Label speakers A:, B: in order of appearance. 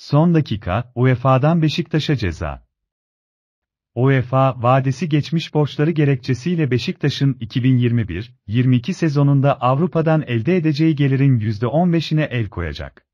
A: Son dakika, UEFA'dan Beşiktaş'a ceza. UEFA, vadesi geçmiş borçları gerekçesiyle Beşiktaş'ın 2021-22 sezonunda Avrupa'dan elde edeceği gelirin %15'ine el koyacak.